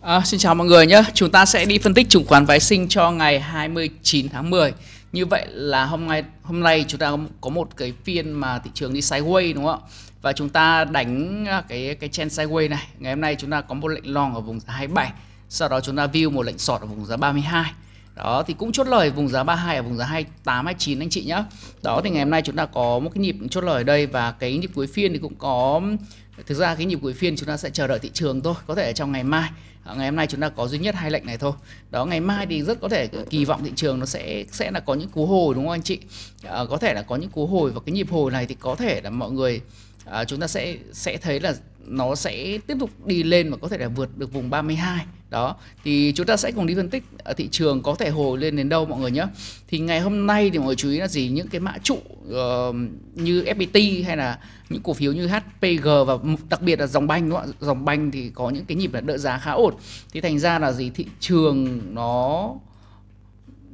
À, xin chào mọi người nhé. Chúng ta sẽ đi phân tích chứng khoán phái sinh cho ngày 29 tháng 10. Như vậy là hôm nay hôm nay chúng ta có một cái phiên mà thị trường đi sideways đúng không ạ? Và chúng ta đánh à, cái cái trend sideways này. Ngày hôm nay chúng ta có một lệnh long ở vùng giá 27, sau đó chúng ta view một lệnh sọt ở vùng giá 32 đó thì cũng chốt lời vùng giá 32 ở vùng giá 28 29 anh chị nhá đó thì ngày hôm nay chúng ta có một cái nhịp chốt lời ở đây và cái nhịp cuối phiên thì cũng có thực ra cái nhịp cuối phiên chúng ta sẽ chờ đợi thị trường thôi có thể ở trong ngày mai à, ngày hôm nay chúng ta có duy nhất hai lệnh này thôi đó ngày mai thì rất có thể kỳ vọng thị trường nó sẽ sẽ là có những cú hồi đúng không anh chị à, có thể là có những cú hồi và cái nhịp hồi này thì có thể là mọi người à, chúng ta sẽ sẽ thấy là nó sẽ tiếp tục đi lên và có thể là vượt được vùng 32 đó thì chúng ta sẽ cùng đi phân tích ở ờ, thị trường có thể hồi lên đến đâu mọi người nhé thì ngày hôm nay thì mọi người chú ý là gì những cái mã trụ uh, như FPT hay là những cổ phiếu như HPG và đặc biệt là dòng banh đúng không ạ dòng banh thì có những cái nhịp là đỡ giá khá ổn thì thành ra là gì thị trường nó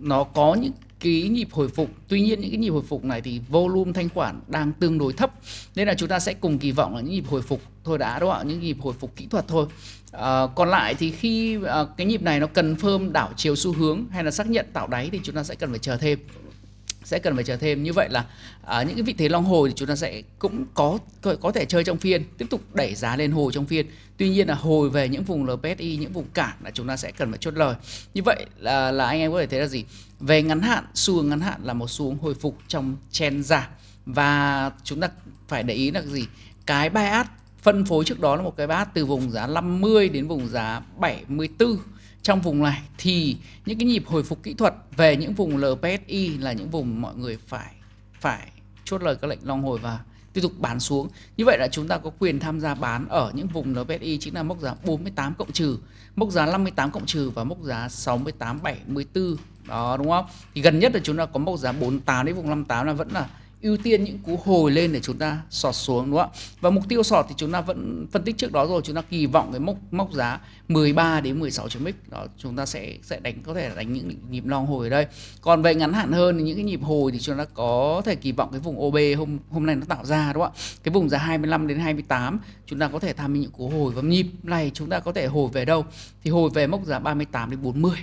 nó có những cái nhịp hồi phục tuy nhiên những cái nhịp hồi phục này thì volume thanh khoản đang tương đối thấp nên là chúng ta sẽ cùng kỳ vọng là những nhịp hồi phục thôi đã đúng không ạ những nhịp hồi phục kỹ thuật thôi à, còn lại thì khi à, cái nhịp này nó cần phơm đảo chiều xu hướng hay là xác nhận tạo đáy thì chúng ta sẽ cần phải chờ thêm sẽ cần phải chờ thêm như vậy là à, những cái vị thế long hồi thì chúng ta sẽ cũng có có thể chơi trong phiên tiếp tục đẩy giá lên hồi trong phiên tuy nhiên là hồi về những vùng LPSI những vùng cản là chúng ta sẽ cần phải chốt lời như vậy là là anh em có thể thấy là gì về ngắn hạn xu hướng ngắn hạn là một xu hướng hồi phục trong chen giảm và chúng ta phải để ý là gì cái bias phân phối trước đó là một cái bias từ vùng giá 50 đến vùng giá 74 trong vùng này thì những cái nhịp hồi phục kỹ thuật về những vùng LPSI là những vùng mọi người phải phải chốt lời các lệnh long hồi và tiếp tục bán xuống. Như vậy là chúng ta có quyền tham gia bán ở những vùng LPSI chính là mốc giá 48 cộng trừ, mốc giá 58 cộng trừ và mốc giá 68 74. Đó đúng không? Thì gần nhất là chúng ta có mốc giá 48 đến vùng 58 là vẫn là ưu tiên những cú hồi lên để chúng ta sọt xuống đúng không ạ? Và mục tiêu sọt thì chúng ta vẫn phân tích trước đó rồi, chúng ta kỳ vọng cái mốc mốc giá 13 đến 16 triệu x đó chúng ta sẽ sẽ đánh có thể là đánh những nhịp long hồi ở đây. Còn về ngắn hạn hơn những cái nhịp hồi thì chúng ta có thể kỳ vọng cái vùng OB hôm hôm nay nó tạo ra đúng không ạ? Cái vùng giá 25 đến 28 chúng ta có thể tham những cú hồi và nhịp này chúng ta có thể hồi về đâu? Thì hồi về mốc giá 38 đến 40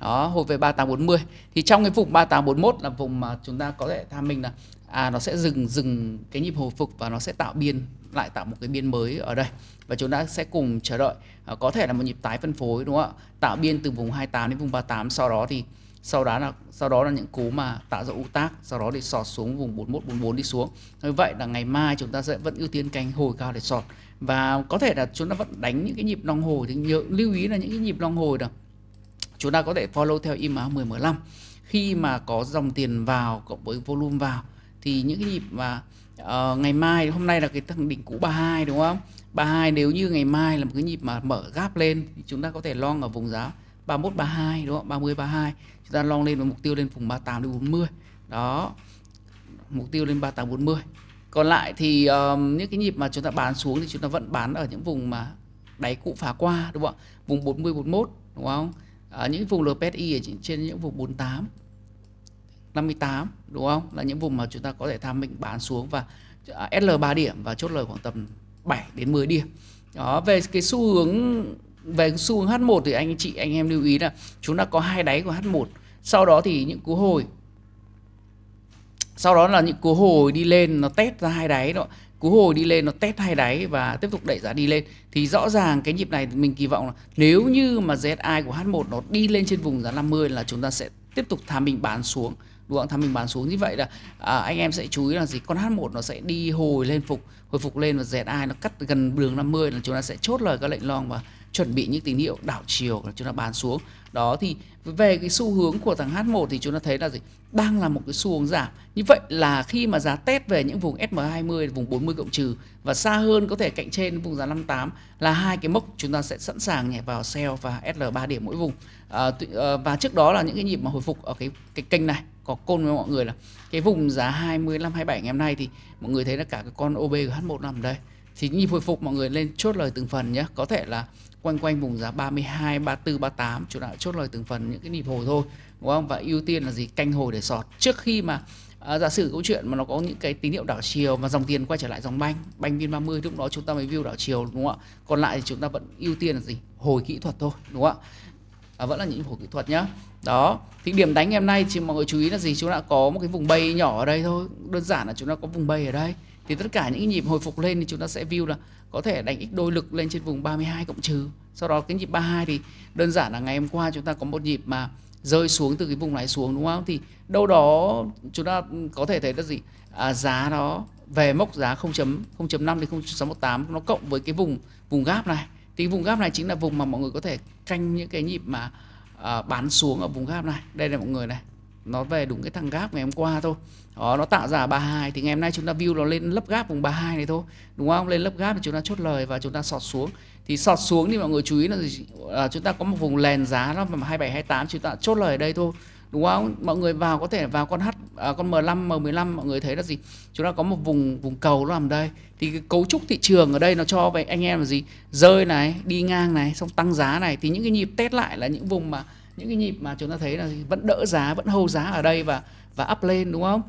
đó hồi về 3840 thì trong cái vùng 3841 là vùng mà chúng ta có thể tham mình là à, nó sẽ dừng dừng cái nhịp hồi phục và nó sẽ tạo biên lại tạo một cái biên mới ở đây và chúng ta sẽ cùng chờ đợi à, có thể là một nhịp tái phân phối đúng không ạ tạo biên từ vùng 28 đến vùng 38 sau đó thì sau đó là sau đó là những cú mà tạo ra u tác sau đó thì sọt xuống vùng 41 44 đi xuống như vậy là ngày mai chúng ta sẽ vẫn ưu tiên canh hồi cao để sọt và có thể là chúng ta vẫn đánh những cái nhịp long hồi thì nhớ lưu ý là những cái nhịp long hồi là chúng ta có thể follow theo IMA 10 15 khi mà có dòng tiền vào cộng với volume vào thì những cái nhịp mà uh, ngày mai hôm nay là cái thằng đỉnh cũ 32 đúng không 32 nếu như ngày mai là một cái nhịp mà mở gáp lên thì chúng ta có thể long ở vùng giá 31 32 đúng không 30 32 chúng ta long lên và mục tiêu lên vùng 38 đến 40 đó mục tiêu lên 38 40 còn lại thì um, những cái nhịp mà chúng ta bán xuống thì chúng ta vẫn bán ở những vùng mà đáy cũ phá qua đúng không ạ vùng 40 41 đúng không ở những vùng LPSI ở trên những vùng 48 58 đúng không là những vùng mà chúng ta có thể tham mình bán xuống và à, SL 3 điểm và chốt lời khoảng tầm 7 đến 10 điểm đó về cái xu hướng về xu hướng H1 thì anh chị anh em lưu ý là chúng ta có hai đáy của H1 sau đó thì những cú hồi sau đó là những cú hồi đi lên nó test ra hai đáy đó cú hồi đi lên nó test hai đáy và tiếp tục đẩy giá đi lên thì rõ ràng cái nhịp này mình kỳ vọng là nếu như mà ZI của H1 nó đi lên trên vùng giá 50 là chúng ta sẽ tiếp tục tham mình bán xuống đúng không? Tham mình bán xuống như vậy là à, anh em sẽ chú ý là gì? Con H1 nó sẽ đi hồi lên phục, hồi phục lên và Z2 nó cắt gần đường 50 là chúng ta sẽ chốt lời các lệnh long và chuẩn bị những tín hiệu đảo chiều là chúng ta bán xuống đó thì về cái xu hướng của thằng H1 thì chúng ta thấy là gì đang là một cái xu hướng giảm như vậy là khi mà giá test về những vùng SM20 vùng 40 cộng trừ và xa hơn có thể cạnh trên vùng giá 58 là hai cái mốc chúng ta sẽ sẵn sàng nhảy vào sell và SL3 điểm mỗi vùng à, ờ, và trước đó là những cái nhịp mà hồi phục ở cái cái kênh này có côn với mọi người là cái vùng giá 25 27 ngày hôm nay thì mọi người thấy là cả cái con OB của H1 nằm đây thì nhịp hồi phục mọi người lên chốt lời từng phần nhé có thể là quanh quanh vùng giá 32, 34, 38 chúng ta đã chốt lời từng phần những cái nhịp hồi thôi đúng không và ưu tiên là gì canh hồi để sọt trước khi mà à, giả sử câu chuyện mà nó có những cái tín hiệu đảo chiều và dòng tiền quay trở lại dòng banh banh viên 30 lúc đó chúng ta mới view đảo chiều đúng không ạ còn lại thì chúng ta vẫn ưu tiên là gì hồi kỹ thuật thôi đúng không ạ à, vẫn là những hồi kỹ thuật nhá đó thì điểm đánh ngày hôm nay thì mọi người chú ý là gì chúng ta có một cái vùng bay nhỏ ở đây thôi đơn giản là chúng ta có vùng bay ở đây thì tất cả những nhịp hồi phục lên thì chúng ta sẽ view là có thể đánh x đôi lực lên trên vùng 32 cộng trừ sau đó cái nhịp 32 thì đơn giản là ngày hôm qua chúng ta có một nhịp mà rơi xuống từ cái vùng này xuống đúng không thì đâu đó chúng ta có thể thấy là gì à, giá đó về mốc giá 0.0.5 đến 0.618 nó cộng với cái vùng vùng gáp này thì vùng gáp này chính là vùng mà mọi người có thể canh những cái nhịp mà à, bán xuống ở vùng gáp này đây là mọi người này nó về đúng cái thằng gáp ngày hôm qua thôi đó, nó tạo ra 32 thì ngày hôm nay chúng ta view nó lên lớp gáp vùng 32 này thôi đúng không lên lớp gáp thì chúng ta chốt lời và chúng ta sọt xuống thì sọt xuống thì mọi người chú ý là, là chúng ta có một vùng lèn giá nó vào 27 28 chúng ta chốt lời ở đây thôi đúng không mọi người vào có thể vào con h à, con m5 m15 mọi người thấy là gì chúng ta có một vùng vùng cầu nó nằm đây thì cái cấu trúc thị trường ở đây nó cho vậy anh em là gì rơi này đi ngang này xong tăng giá này thì những cái nhịp test lại là những vùng mà những cái nhịp mà chúng ta thấy là vẫn đỡ giá vẫn hầu giá ở đây và và up lên đúng không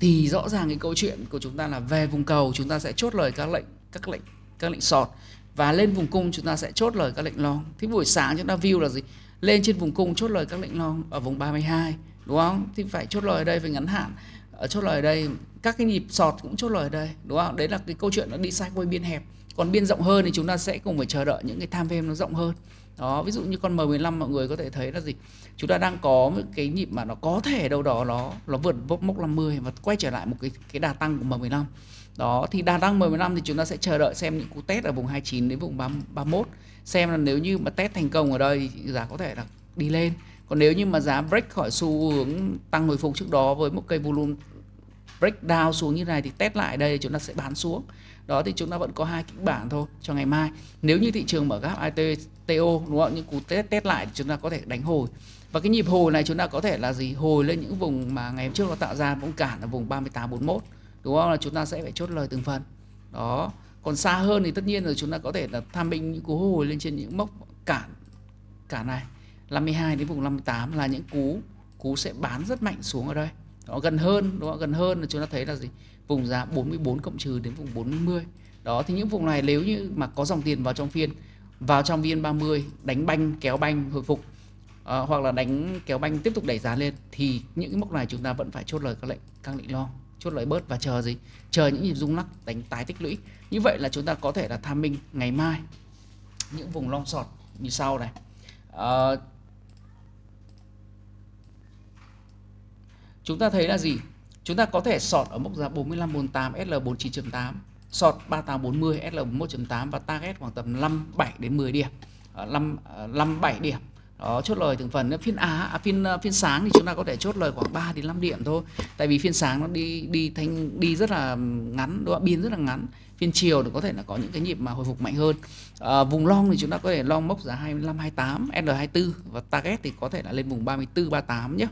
thì rõ ràng cái câu chuyện của chúng ta là về vùng cầu chúng ta sẽ chốt lời các lệnh các lệnh các lệnh sọt và lên vùng cung chúng ta sẽ chốt lời các lệnh long thì buổi sáng chúng ta view là gì lên trên vùng cung chốt lời các lệnh long ở vùng 32 đúng không thì phải chốt lời ở đây về ngắn hạn Ờ, chốt lời ở đây các cái nhịp sọt cũng chốt lời ở đây đúng không đấy là cái câu chuyện nó đi sai quay biên hẹp còn biên rộng hơn thì chúng ta sẽ cùng phải chờ đợi những cái tham frame nó rộng hơn đó ví dụ như con M15 mọi người có thể thấy là gì chúng ta đang có một cái nhịp mà nó có thể đâu đó nó nó vượt mốc 50 và quay trở lại một cái cái đà tăng của M15 đó thì đà tăng M 15 thì chúng ta sẽ chờ đợi xem những cú test ở vùng 29 đến vùng 31 xem là nếu như mà test thành công ở đây thì giá có thể là đi lên còn nếu như mà giá break khỏi xu hướng tăng hồi phục trước đó với một cây volume break down xuống như này thì test lại đây chúng ta sẽ bán xuống đó thì chúng ta vẫn có hai kịch bản thôi cho ngày mai nếu như thị trường mở gap ITO đúng không những cú test test lại thì chúng ta có thể đánh hồi và cái nhịp hồi này chúng ta có thể là gì hồi lên những vùng mà ngày hôm trước nó tạo ra cũng cản ở vùng 38 41 đúng không là chúng ta sẽ phải chốt lời từng phần đó còn xa hơn thì tất nhiên rồi chúng ta có thể là tham binh những cú hồi lên trên những mốc cản cản này 52 đến vùng 58 là những cú cú sẽ bán rất mạnh xuống ở đây Đó gần hơn đúng không? gần hơn là chúng ta thấy là gì vùng giá 44 cộng trừ đến vùng 40 đó thì những vùng này nếu như mà có dòng tiền vào trong phiên vào trong viên 30 đánh banh kéo banh hồi phục à, hoặc là đánh kéo banh tiếp tục đẩy giá lên thì những cái mốc này chúng ta vẫn phải chốt lời các lệnh các lệnh lo chốt lời bớt và chờ gì chờ những nhịp rung lắc đánh tái tích lũy như vậy là chúng ta có thể là tham minh ngày mai những vùng long sọt như sau này à, chúng ta thấy là gì chúng ta có thể sọt ở mốc giá 45 48 SL 49.8 sọt 3840 SL 1 8 và target khoảng tầm 57 đến 10 điểm 5 ờ, 57 ờ, điểm đó chốt lời từng phần phiên á à, phiên ờ, phiên sáng thì chúng ta có thể chốt lời khoảng 3 đến 5 điểm thôi tại vì phiên sáng nó đi đi thanh đi rất là ngắn đúng không? biên rất là ngắn phiên chiều thì có thể là có những cái nhịp mà hồi phục mạnh hơn à, vùng long thì chúng ta có thể long mốc giá 25 28 L 24 và target thì có thể là lên vùng 34 38 nhé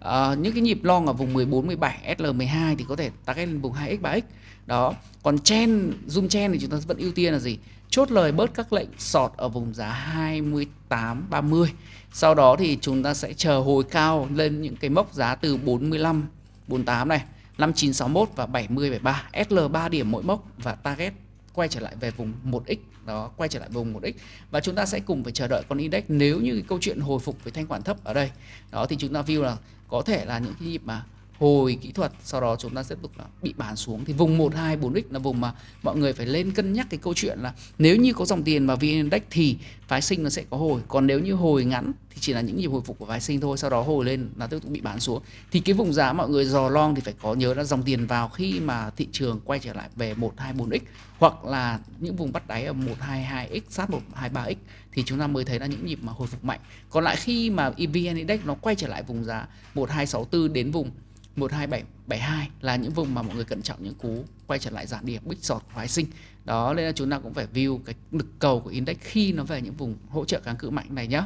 à, những cái nhịp long ở vùng 14 17 SL 12 thì có thể target lên vùng 2x 3x đó còn chen zoom chen thì chúng ta vẫn ưu tiên là gì chốt lời bớt các lệnh sọt ở vùng giá 28 30. Sau đó thì chúng ta sẽ chờ hồi cao lên những cái mốc giá từ 45 48 này, 5961 và 70 73, SL 3 điểm mỗi mốc và target quay trở lại về vùng 1x đó quay trở lại vùng 1x và chúng ta sẽ cùng phải chờ đợi con index nếu như cái câu chuyện hồi phục với thanh khoản thấp ở đây đó thì chúng ta view là có thể là những cái nhịp mà hồi kỹ thuật sau đó chúng ta tiếp tục là bị bán xuống thì vùng 1 2 4x là vùng mà mọi người phải lên cân nhắc cái câu chuyện là nếu như có dòng tiền mà VN Index thì phái sinh nó sẽ có hồi còn nếu như hồi ngắn thì chỉ là những nhịp hồi phục của phái sinh thôi sau đó hồi lên là tiếp tục bị bán xuống thì cái vùng giá mọi người dò long thì phải có nhớ là dòng tiền vào khi mà thị trường quay trở lại về 1 2 4x hoặc là những vùng bắt đáy ở 122x sát 123x thì chúng ta mới thấy là những nhịp mà hồi phục mạnh còn lại khi mà VN Index nó quay trở lại vùng giá 1264 đến vùng 12772 là những vùng mà mọi người cẩn trọng những cú quay trở lại giảm điểm bích sọt phái sinh đó nên là chúng ta cũng phải view cái lực cầu của index khi nó về những vùng hỗ trợ kháng cự mạnh này nhé